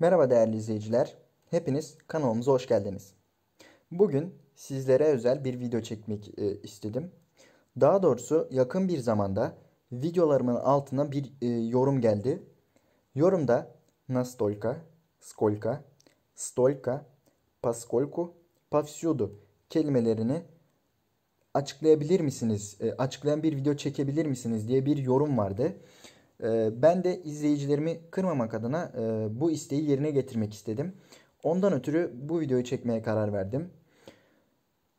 Merhaba değerli izleyiciler. Hepiniz kanalımıza hoş geldiniz. Bugün sizlere özel bir video çekmek e, istedim. Daha doğrusu yakın bir zamanda videolarımın altına bir e, yorum geldi. Yorumda nastolka, skolka, stolka, paskolku, pavsyudu kelimelerini açıklayabilir misiniz, e, açıklayan bir video çekebilir misiniz diye bir yorum vardı. Ee, ben de izleyicilerimi kırmamak adına e, bu isteği yerine getirmek istedim. Ondan ötürü bu videoyu çekmeye karar verdim.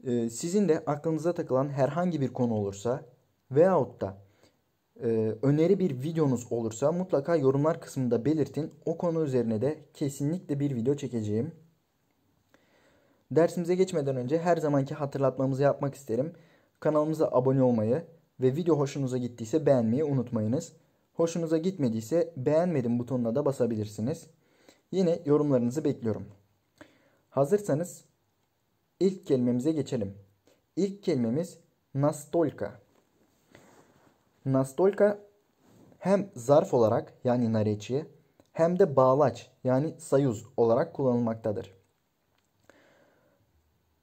Ee, sizin de aklınıza takılan herhangi bir konu olursa veyahut da e, öneri bir videonuz olursa mutlaka yorumlar kısmında belirtin. O konu üzerine de kesinlikle bir video çekeceğim. Dersimize geçmeden önce her zamanki hatırlatmamızı yapmak isterim. Kanalımıza abone olmayı ve video hoşunuza gittiyse beğenmeyi unutmayınız. Hoşunuza gitmediyse beğenmedim butonuna da basabilirsiniz. Yine yorumlarınızı bekliyorum. Hazırsanız ilk kelimemize geçelim. İlk kelimemiz nastolka. Nastolka hem zarf olarak yani nareçiye hem de bağlaç yani sayuz olarak kullanılmaktadır.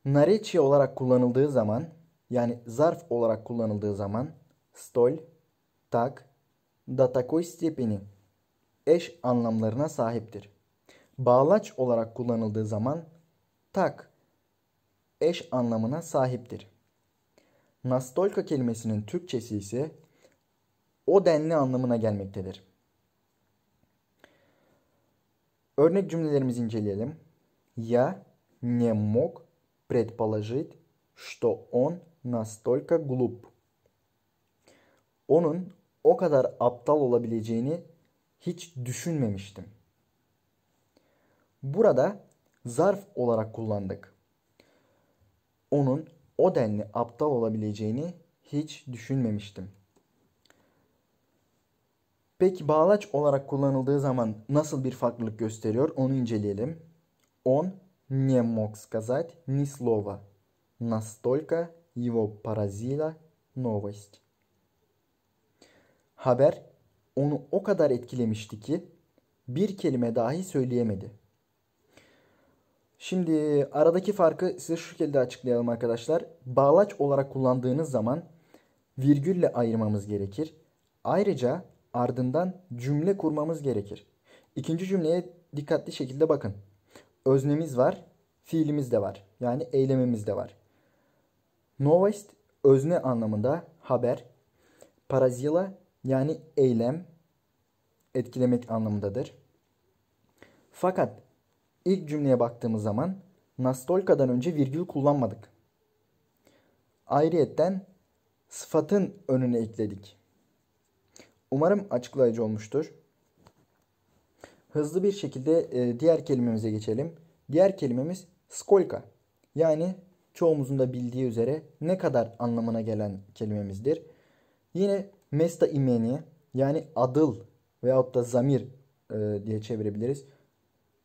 Nareçiye olarak kullanıldığı zaman yani zarf olarak kullanıldığı zaman stol, tak, da takoi stepeni eş anlamlarına sahiptir. Bağlaç olarak kullanıldığı zaman tak eş anlamına sahiptir. Nastolka kelimesinin Türkçesi ise o denli anlamına gelmektedir. Örnek cümlelerimizi inceleyelim. Я не мог предположить, что он настолько глуп. Onun o kadar aptal olabileceğini hiç düşünmemiştim. Burada zarf olarak kullandık. Onun o denli aptal olabileceğini hiç düşünmemiştim. Peki bağlaç olarak kullanıldığı zaman nasıl bir farklılık gösteriyor onu inceleyelim. On не мог сказать ни слова. Настолько его поразила новость. Haber onu o kadar etkilemişti ki bir kelime dahi söyleyemedi. Şimdi aradaki farkı size şu şekilde açıklayalım arkadaşlar. Bağlaç olarak kullandığınız zaman virgülle ayırmamız gerekir. Ayrıca ardından cümle kurmamız gerekir. İkinci cümleye dikkatli şekilde bakın. Öznemiz var, fiilimiz de var. Yani eylemimiz de var. Novest özne anlamında haber. Parazila yani eylem etkilemek anlamındadır. Fakat ilk cümleye baktığımız zaman nastolkadan önce virgül kullanmadık. Ayrıyetten sıfatın önüne ekledik. Umarım açıklayıcı olmuştur. Hızlı bir şekilde e, diğer kelimemize geçelim. Diğer kelimemiz skolka. Yani çoğumuzun da bildiği üzere ne kadar anlamına gelen kelimemizdir. Yine Mesta imeni yani adıl veyahut da zamir e, diye çevirebiliriz.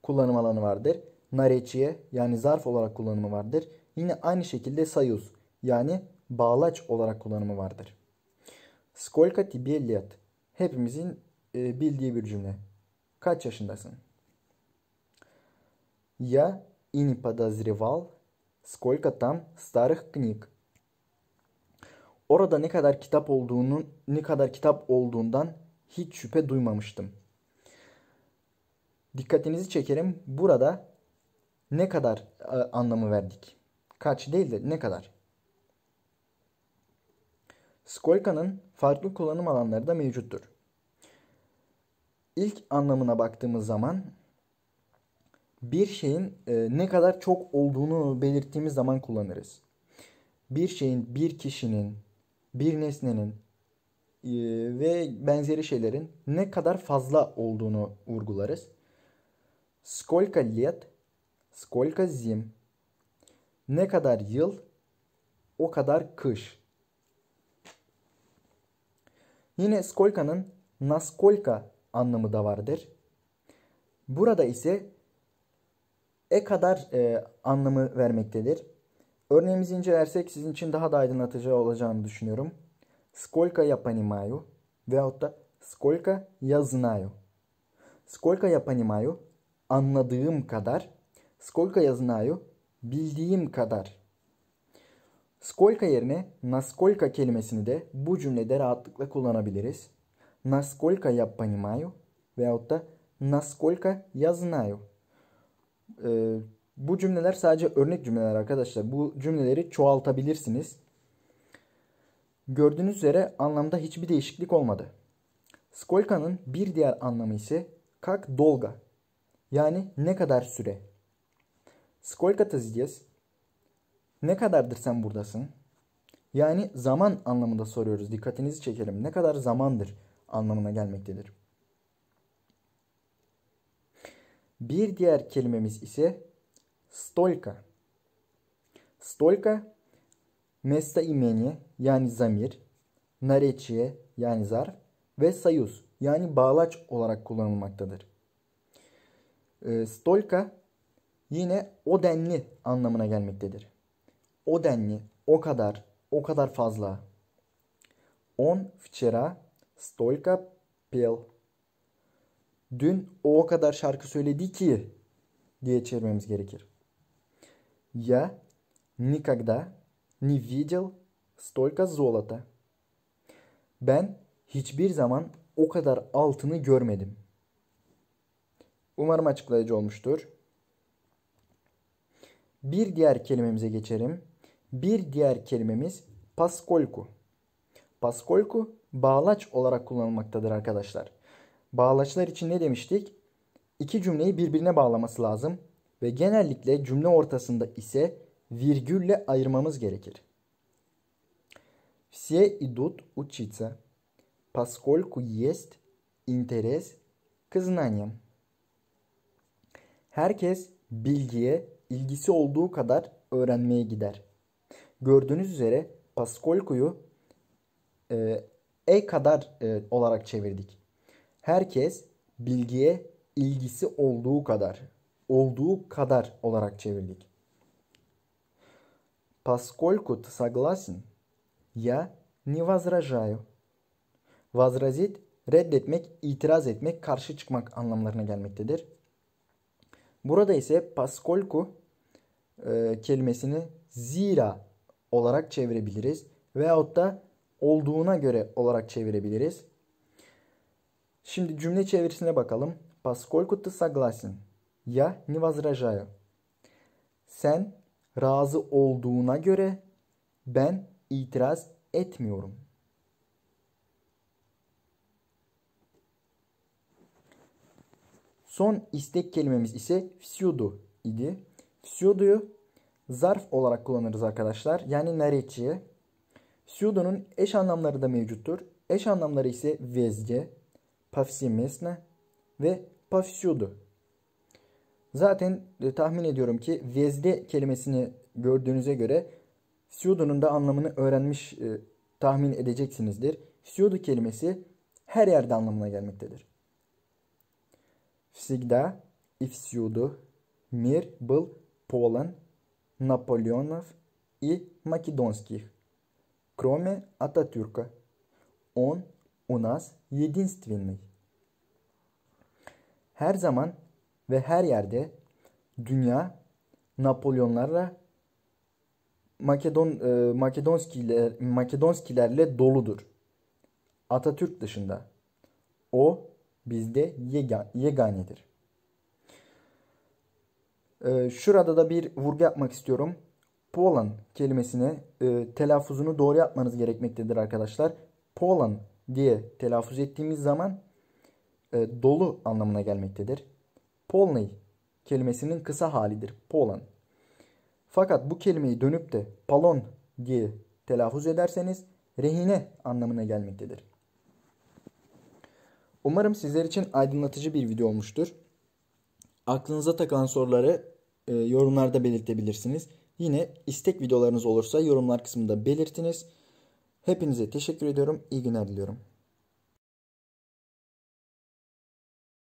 Kullanım alanı vardır. Nareciye yani zarf olarak kullanımı vardır. Yine aynı şekilde sayuz yani bağlaç olarak kullanımı vardır. Skolka tibelliyat hepimizin e, bildiği bir cümle. Kaç yaşındasın? Ya и не подозревал, сколько там старых книг Orada ne kadar kitap olduğunun, ne kadar kitap olduğundan hiç şüphe duymamıştım. Dikkatinizi çekerim. Burada ne kadar e, anlamı verdik? Kaç değil de ne kadar? Skolka'nın farklı kullanım alanları da mevcuttur. İlk anlamına baktığımız zaman bir şeyin e, ne kadar çok olduğunu belirttiğimiz zaman kullanırız. Bir şeyin, bir kişinin, bir nesnenin e, ve benzeri şeylerin ne kadar fazla olduğunu vurgularız. Skolka let, skolka zim. Ne kadar yıl, o kadar kış. Yine skolka'nın naskolka anlamı da vardır. Burada ise e kadar e, anlamı vermektedir. Örneğimizi incelersek sizin için daha da aydınlatıcı olacağını düşünüyorum. Skolka ya понимаю veyahut da Skolka ya знаю. Skolka ya понимаю anladığım kadar. Skolka ya знаю bildiğim kadar. Skolka yerine naskolka kelimesini de bu cümlede rahatlıkla kullanabiliriz. Naskolka ya понимаю veyahut da naskolka ya знаю. Ee, bu cümleler sadece örnek cümleler arkadaşlar. Bu cümleleri çoğaltabilirsiniz. Gördüğünüz üzere anlamda hiçbir değişiklik olmadı. Skolka'nın bir diğer anlamı ise kak dolga yani ne kadar süre. Skolka ты здесь? Ne kadardır sen buradasın? Yani zaman anlamında soruyoruz. Dikkatinizi çekelim. Ne kadar zamandır anlamına gelmektedir. Bir diğer kelimemiz ise Столько. Столько местоимение yani zamir, nareciye yani zarf ve sayus yani bağlaç olarak kullanılmaktadır. E, stolka yine o denli anlamına gelmektedir. O denli, o kadar, o kadar fazla. On вчера столько пел. Dün o o kadar şarkı söyledi ki diye çevirmemiz gerekir. Я никогда не видел столько золота. Ben hiçbir zaman o kadar altını görmedim. Umarım açıklayıcı olmuştur. Bir diğer kelimemize geçelim. Bir diğer kelimemiz paskolku. Paskolku bağlaç olarak kullanılmaktadır arkadaşlar. Bağlaçlar için ne demiştik? İki cümleyi birbirine bağlaması lazım ve genellikle cümle ortasında ise virgülle ayırmamız gerekir. Все идут учиться, поскольку есть интерес к знаниям. Herkes bilgiye ilgisi olduğu kadar öğrenmeye gider. Gördüğünüz üzere Paskolko'yu e, e kadar e, olarak çevirdik. Herkes bilgiye ilgisi olduğu kadar olduğu kadar olarak çevirdik. Поскольку ты согласен, я не возражаю. Возразить, reddetmek, itiraz etmek, karşı çıkmak anlamlarına gelmektedir. Burada ise paskolku e, kelimesini zira olarak çevirebiliriz. Veyahut da olduğuna göre olarak çevirebiliriz. Şimdi cümle çevirisine bakalım. Paskolku ты согласен. Я не возражаю. Sen razı olduğuna göre ben itiraz etmiyorum. Son istek kelimemiz ise всюду idi. Всюду'yu zarf olarak kullanırız arkadaşlar. Yani nereçiye. Всюду'nun eş anlamları da mevcuttur. Eş anlamları ise везде, повсеместно ve повсюду. Zaten e, tahmin ediyorum ki vezde kelimesini gördüğünüze göre Sudun'un da anlamını öğrenmiş e, tahmin edeceksinizdir. Sudu kelimesi her yerde anlamına gelmektedir. Всегда и всюду мир был полон Наполеонов и Македонских, кроме Ататюрка. Он у нас единственный. Her zaman ve her yerde dünya Napolyonlarla Makedon e, Makedonskiler Makedonskilerle doludur. Atatürk dışında. O bizde yega, yeganedir. E, şurada da bir vurgu yapmak istiyorum. Polan kelimesine e, telaffuzunu doğru yapmanız gerekmektedir arkadaşlar. Polan diye telaffuz ettiğimiz zaman e, dolu anlamına gelmektedir. Polney kelimesinin kısa halidir. Polon. Fakat bu kelimeyi dönüp de palon diye telaffuz ederseniz rehine anlamına gelmektedir. Umarım sizler için aydınlatıcı bir video olmuştur. Aklınıza takılan soruları e, yorumlarda belirtebilirsiniz. Yine istek videolarınız olursa yorumlar kısmında belirtiniz. Hepinize teşekkür ediyorum. İyi günler diliyorum.